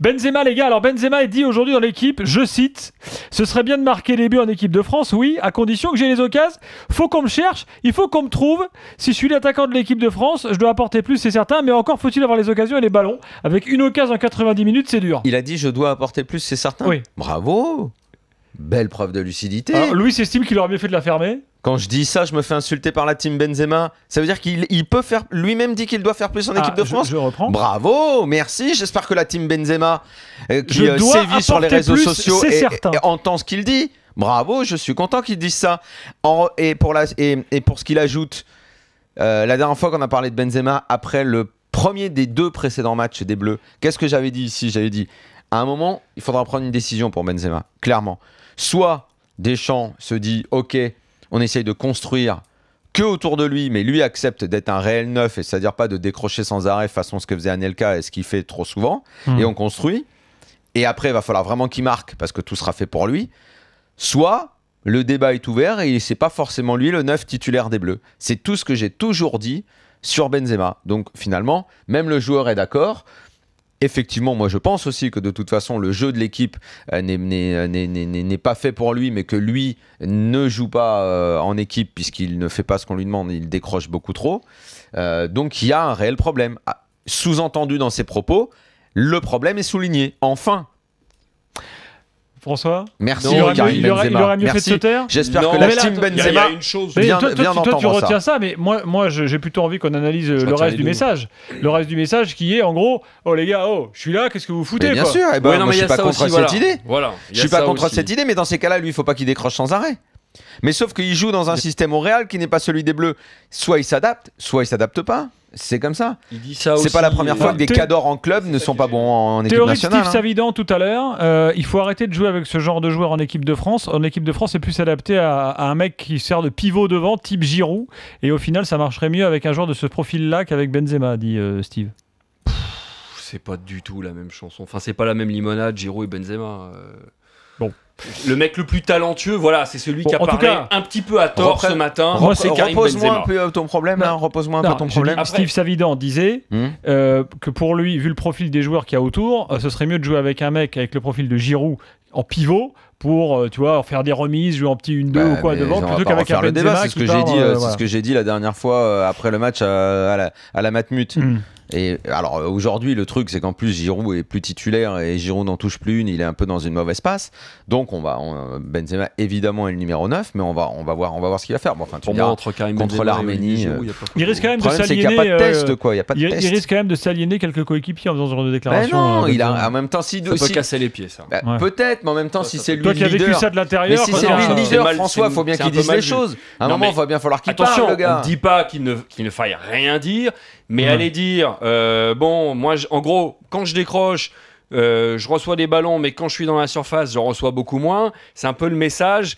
Benzema, les gars, alors Benzema est dit aujourd'hui dans l'équipe, je cite, ce serait bien de marquer les buts en équipe de France, oui, à condition que j'ai les occasions. Faut qu'on me cherche, il faut qu'on me trouve. Si je suis l'attaquant de l'équipe de France, je dois apporter plus, c'est certain, mais encore faut-il avoir les occasions et les ballons. Avec une occasion en 90 minutes, c'est dur. Il a dit, je dois apporter plus, c'est certain. Oui. Bravo Belle preuve de lucidité. Louis s'estime qu'il aurait bien fait de la fermer. Quand je dis ça, je me fais insulter par la team Benzema. Ça veut dire qu'il peut faire. Lui-même dit qu'il doit faire plus en ah, équipe de France. Je, reprends. Bravo, merci. J'espère que la team Benzema, euh, qui euh, sévit sur les réseaux sociaux, et, entend ce qu'il dit. Bravo, je suis content qu'il dise ça. et, pour ce qu'il ajoute, euh, la dernière fois qu'on a parlé de Benzema, après le premier des deux précédents matchs des Bleus, qu'est-ce que j'avais dit ici J'avais dit à un moment, il faudra prendre une décision pour Benzema, clairement. Soit Deschamps se dit, ok, on essaye de construire que autour de lui, mais lui accepte d'être un réel neuf, et c'est-à-dire pas de décrocher sans arrêt façon ce que faisait Anelka et ce qu'il fait trop souvent, hmm. et on construit. Et après, il va falloir vraiment qu'il marque, parce que tout sera fait pour lui. Soit le débat est ouvert et c'est pas forcément lui le neuf titulaire des Bleus. C'est tout ce que j'ai toujours dit sur Benzema. Donc finalement, même le joueur est d'accord effectivement, moi je pense aussi que de toute façon, le jeu de l'équipe euh, euh, n'est pas fait pour lui, mais que lui ne joue pas euh, en équipe puisqu'il ne fait pas ce qu'on lui demande, il décroche beaucoup trop. donc il y a un réel problème. Ah, sous-entendu dans ses propos, le problème est souligné. Enfin, François Merci, il, aurait mieux, fait de se taire. J'espère que la team Benzema. Y Il y a une chose. Bien, toi, toi, toi, toi tu retiens ça, mais moi, moi j'ai plutôt envie qu'on analyse euh, le reste du message. Le reste du message qui est en gros Oh les gars, oh, je suis là, qu'est-ce que vous foutez mais Bien sûr, eh ben, non, je suis pas contre cette idée. Voilà, je suis pas contre cette idée, mais dans ces cas-là, lui, il faut pas qu'il décroche sans arrêt. Mais sauf qu'il joue dans un système au Real qui n'est pas celui des Bleus. Soit il s'adapte, soit il s'adapte pas. C'est comme ça. dit C'est pas la première euh, fois que des cadors en club ne sont pas bons en équipe nationale. Théorie Steve hein. Savidan tout à l'heure, euh, il faut arrêter de jouer avec ce genre de joueur en équipe de France. En équipe de France, c'est plus adapté à, un mec qui sert de pivot devant, type Giroud. Et au final, ça marcherait mieux avec un joueur de ce profil-là qu'avec Benzema, dit euh, Steve c'est pas du tout la même chanson. Enfin, c'est pas la même limonade, Giroud et Benzema le mec le plus talentueux, voilà, c'est celui qui a parlé un petit peu à tort ce matin. Repose-moi un peu ton problème, repose-moi ton problème. Steve Savidan disait hmm. euh, que pour lui, vu le profil des joueurs qu'il y a autour, euh, ce serait mieux de jouer avec un mec avec le profil de Giroud en pivot pour euh, tu vois faire des remises jouer en petit 1-2 bah, ou quoi devant plutôt qu'avec un Benzema c'est ce que j'ai dit euh, euh, ce que j'ai dit la dernière fois après le match à, la, à matmut hmm. Et alors aujourd'hui, le truc, c'est qu'en plus Giroud est plus titulaire et Giroud n'en touche plus une. Il est un peu dans une mauvaise passe. Donc on va Benzema évidemment est le numéro 9, mais on va on va voir on va voir ce qu'il va faire. Bon, enfin, tu entre contre l'Arménie, il, risque quand même de s'aliéner. Il, risque quand même de quelques coéquipiers en faisant ce genre de ben déclaration. non, il a, en même temps si peut casser les pieds ça. Ben, peut-être, mais en même temps si c'est lui qui a vécu ça de l'intérieur. Mais si c'est lui leader, François, faut bien qu'il dise les choses. À un moment, il va bien falloir qu'il parle, le gars. On ne dit pas qu'il ne faille rien dire, mais aller dire, euh, bon, moi, en gros, quand je décroche. Euh, je reçois des ballons, mais quand je suis dans la surface, je reçois beaucoup moins. C'est un peu le message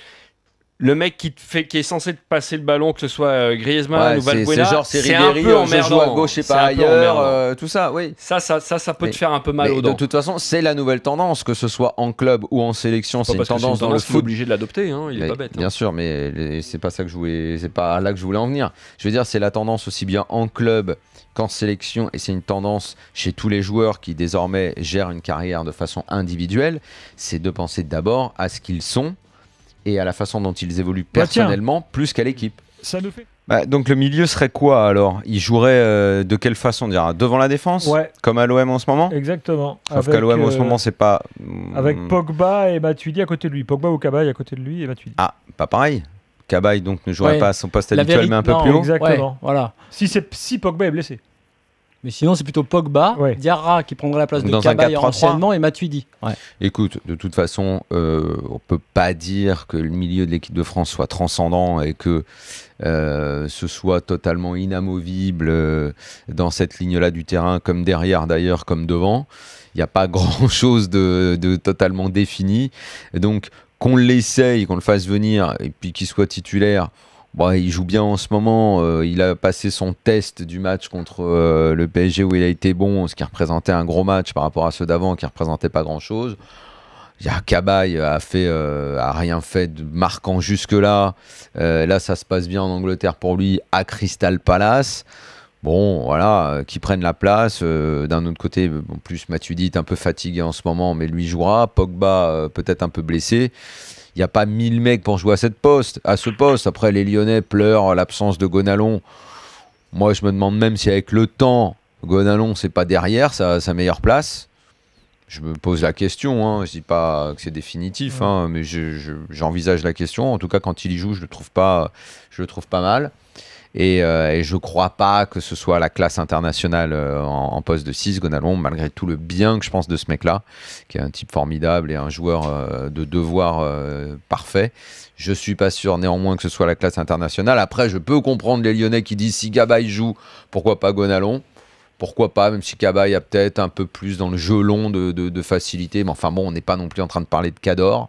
le mec qui, fait, qui est censé passer le ballon, que ce soit euh, Griezmann ou Valbuena, c'est genre c'est emmerdant, je joue à gauche et pas ailleurs, euh, tout ça, oui. Ça, ça, ça, peut te faire un peu mal au dents. De toute façon, c'est la nouvelle tendance, que ce soit en club ou en sélection, c'est une, tendance, dans le foot. obligé de l'adopter, hein, il pas bête. Hein. Bien sûr, mais c'est pas ça que je voulais, c'est pas là que je voulais en venir. Je veux dire, c'est la tendance aussi bien en club qu'en sélection, et c'est une tendance chez tous les joueurs qui désormais gèrent une carrière de façon individuelle, c'est de penser d'abord à ce qu'ils sont et à la façon dont ils évoluent bah, personnellement plus qu'à l'équipe. Ça nous fait. Bah, donc le milieu serait quoi alors Il jouerait euh, de quelle façon Devant la défense Comme à l'OM en ce moment Exactement. Sauf qu'à l'OM en ce euh, moment, c'est pas. Avec hmm. Pogba et Matuidi à côté de lui. Pogba ou Cabaye à côté de lui et Matuidi. Ah, pas pareil. Cabaye donc ne jouerait pas à son poste habituel, mais un peu plus haut. Exactement. voilà. Si, si Pogba est blessé. Mais sinon, c'est plutôt Pogba, Diarra qui prendra la place de Dans en anciennement et Matuidi. Écoute, de toute façon, euh, on peut pas dire que le milieu de l'équipe de France soit transcendant et que euh, ce soit totalement inamovible euh, dans cette ligne-là du terrain, comme derrière d'ailleurs, comme devant. Il n'y a pas grand-chose de, totalement défini. donc, qu'on l'essaye, qu'on le fasse venir et puis qu'il soit titulaire il joue bien en ce moment. Euh, il a passé son test du match contre euh, le PSG où il a été bon, ce qui représentait un gros match par rapport à ceux d'avant qui ne représentaient pas grand chose. Cabaye euh, a fait rien fait de marquant jusque là. là, ça se passe bien en Angleterre pour lui à Crystal Palace. Bon, voilà, qui prennent la place. D'un autre côté, en plus, Matuidi est un peu fatigué en ce moment, mais lui jouera. Pogba peut-être un peu blessé. Il n'y a pas 1000 mecs pour jouer à, cette poste, à ce poste. Après, les Lyonnais pleurent l'absence de Gonalon. Moi, je me demande même si avec le temps, Gonalon, c'est pas derrière sa, meilleure place. Je me pose la question. Je hein. Je dis pas que c'est définitif, hein, mais j'envisage la question. En tout cas, quand il y joue, je le trouve pas, je le trouve pas mal. Euh, et, je ne crois pas que ce soit la classe internationale euh, en, poste de 6, Gonalon, malgré tout le bien que je pense de ce mec-là, qui est un type formidable et un joueur euh, de devoir parfait. Je suis pas sûr néanmoins que ce soit la classe internationale. Après, je peux comprendre les Lyonnais qui disent si gabaye joue, pourquoi pas Gonalon pourquoi pas, même si Cabaye a peut-être un peu plus dans le jeu long de, de facilité, mais enfin bon, on n'est pas non plus en train de parler de Cador.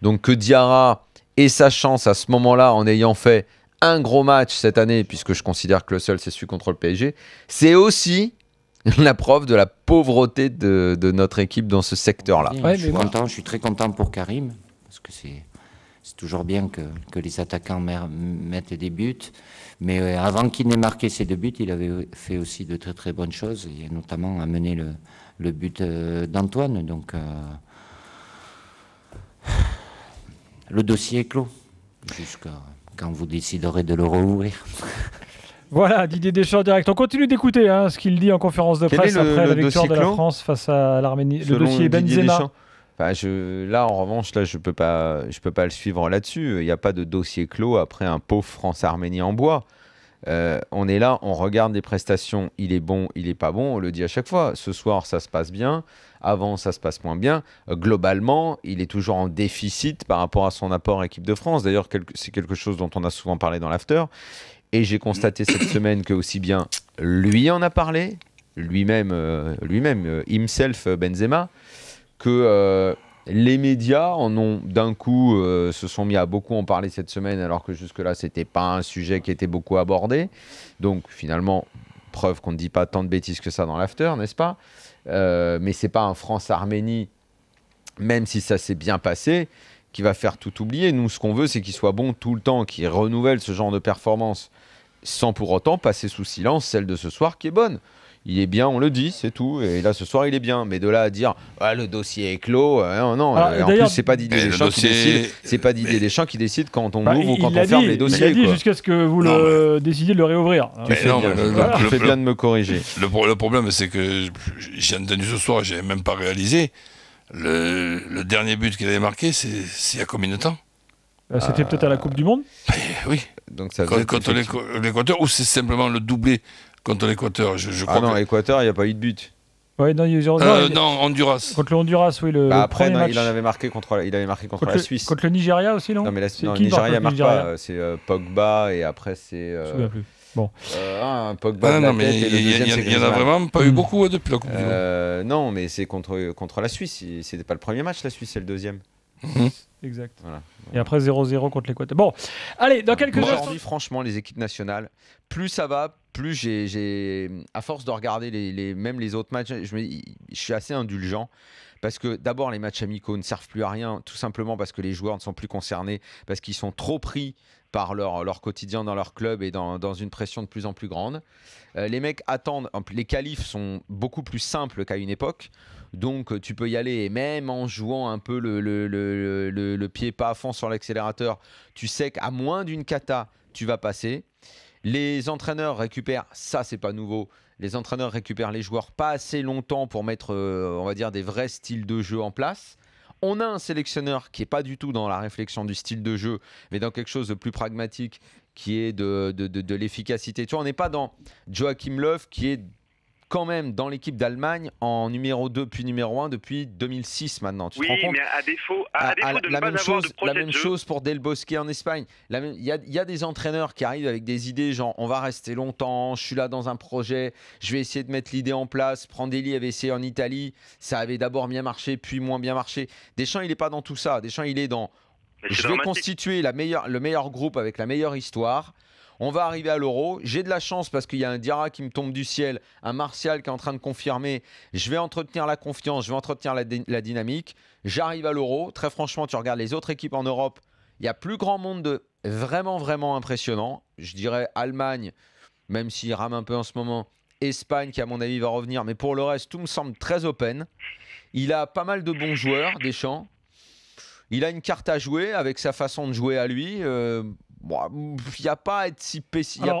Donc que Diarra ait sa chance à ce moment-là en ayant fait un gros match cette année, puisque je considère que le seul, c'est celui contre le PSG, c'est aussi la preuve de la pauvreté de, notre équipe dans ce secteur-là. je, suis content, je suis très content pour Karim, parce que c'est c'est toujours bien que, les attaquants mettent des buts. Mais euh, avant qu'il n'ait marqué ses deux buts, il avait fait aussi de très très bonnes choses, et notamment amené le, le but euh, d'Antoine. Donc euh, le dossier est clos jusqu'à quand vous déciderez de le rouvrir. Voilà, Didier Deschamps direct. On continue d'écouter hein, ce qu'il dit en conférence de presse après la victoire de la France face à l'Arménie. Le dossier Benzema. je, là, en revanche, là, je peux pas, je peux pas le suivre là-dessus. Il n'y a pas de dossier clos après un pauvre France-Arménie en bois. Euh, on est là, on regarde les prestations, il est bon, il est pas bon, on le dit à chaque fois. Ce soir, ça se passe bien, avant, ça se passe moins bien. Euh, globalement, il est toujours en déficit par rapport à son apport équipe de France. D'ailleurs, c'est quelque chose dont on a souvent parlé dans l'after. Et j'ai constaté cette semaine que aussi bien lui en a parlé, lui-même, euh, lui-même, himself Benzema, que les médias en ont d'un coup euh, se sont mis à beaucoup en parler cette semaine, alors que jusque-là ce n'était pas un sujet qui était beaucoup abordé. Donc finalement, preuve qu'on ne dit pas tant de bêtises que ça dans l'after, n'est-ce pas euh, Mais c'est pas un France-Arménie, même si ça s'est bien passé, qui va faire tout oublier. Nous, ce qu'on veut, c'est qu'il soit bon tout le temps, qu'il renouvelle ce genre de performance, sans pour autant passer sous silence celle de ce soir qui est bonne il est bien, on le dit, c'est tout. Et là, ce soir, il est bien. Mais de là à dire, ah, le dossier est clos, euh, non, non. Euh, en plus, c'est pas d'idée eh, des qui décident C'est pas Didier des champs qui décident quand on bah, ouvre ou quand on ferme les dossiers. Il dit jusqu'à ce que vous le... décidiez de le réouvrir. Tu fais, bien, de me corriger. Le, problème, c'est que j'ai entendu ce soir, j'ai même pas réalisé. Le, dernier but qu'il avait marqué, c'est il y a combien de temps euh, C'était peut-être à la Coupe du Monde Oui. Donc ça contre l'Équateur, ou c'est simplement le doublé contre l'Équateur. Je, je ah crois ah non, l'Équateur, il n'y a pas eu de but. Ouais, non, il y a eu euh, non, Honduras. Contre le oui. Le bah après, il en avait marqué contre, la, il avait marqué contre, la Suisse. Contre le Nigeria aussi, non Non, mais la, non, Nigeria marque pas. Euh, c'est euh, Pogba et après, c'est. Euh, plus. Bon. Euh, un Pogba. Ah, non, mais il n'y en a vraiment pas eu beaucoup hein, depuis la Coupe du Monde. Non, mais c'est contre, contre la Suisse. Ce C'était pas le premier match, la Suisse, c'est le deuxième. Mhm. Exact. Et après 0-0 contre l'Équateur. Bon, allez, dans quelques jours. instants. franchement, les équipes nationales, plus ça va, plus j'ai. À force de regarder les, même les autres matchs, je, je suis assez indulgent. Parce que d'abord, les matchs amicaux ne servent plus à rien, tout simplement parce que les joueurs ne sont plus concernés, parce qu'ils sont trop pris par leur, leur, quotidien dans leur club et dans, une pression de plus en plus grande. Euh, les mecs attendent, les qualifs sont beaucoup plus simples qu'à une époque. Donc euh, tu peux y aller et même en jouant un peu le, pied pas à fond sur l'accélérateur, tu sais qu'à moins d'une cata, tu vas passer. Les entraîneurs récupèrent, ça c'est pas nouveau, les entraîneurs récupèrent les joueurs pas assez longtemps pour mettre, euh, on va dire, des vrais styles de jeu en place. On a un sélectionneur qui n'est pas du tout dans la réflexion du style de jeu, mais dans quelque chose de plus pragmatique, qui est de, l'efficacité. Tu vois, on n'est pas dans Joachim Löw qui est quand même dans l'équipe d'Allemagne en numéro 2 puis numéro 1 depuis 2006 maintenant. Tu te rends compte la, même chose, la chose pour Del Bosque en Espagne. Il y, a des entraîneurs qui arrivent avec des idées genre on va rester longtemps, je suis là dans un projet, je vais essayer de mettre l'idée en place. Prandelli avait essayé en Italie, ça avait d'abord bien marché puis moins bien marché. Deschamps il n'est pas dans tout ça. Deschamps il est dans je vais constituer le meilleur groupe avec la meilleure histoire. On va arriver à l'euro. J'ai de la chance parce qu'il y a un Diarra qui me tombe du ciel, un Martial qui est en train de confirmer. Je vais entretenir la confiance, je vais entretenir la, dynamique. J'arrive à l'euro. Très franchement, tu regardes les autres équipes en Europe. Il n'y a plus grand monde de vraiment, vraiment impressionnant. Je dirais Allemagne, même s'il rame un peu en ce moment. Espagne, qui à mon avis va revenir. Mais pour le reste, tout me semble très open. Il a pas mal de bons joueurs, des champs. Il a une carte à jouer avec sa façon de jouer à lui. Euh, il n'y a pas à être si pessimiste.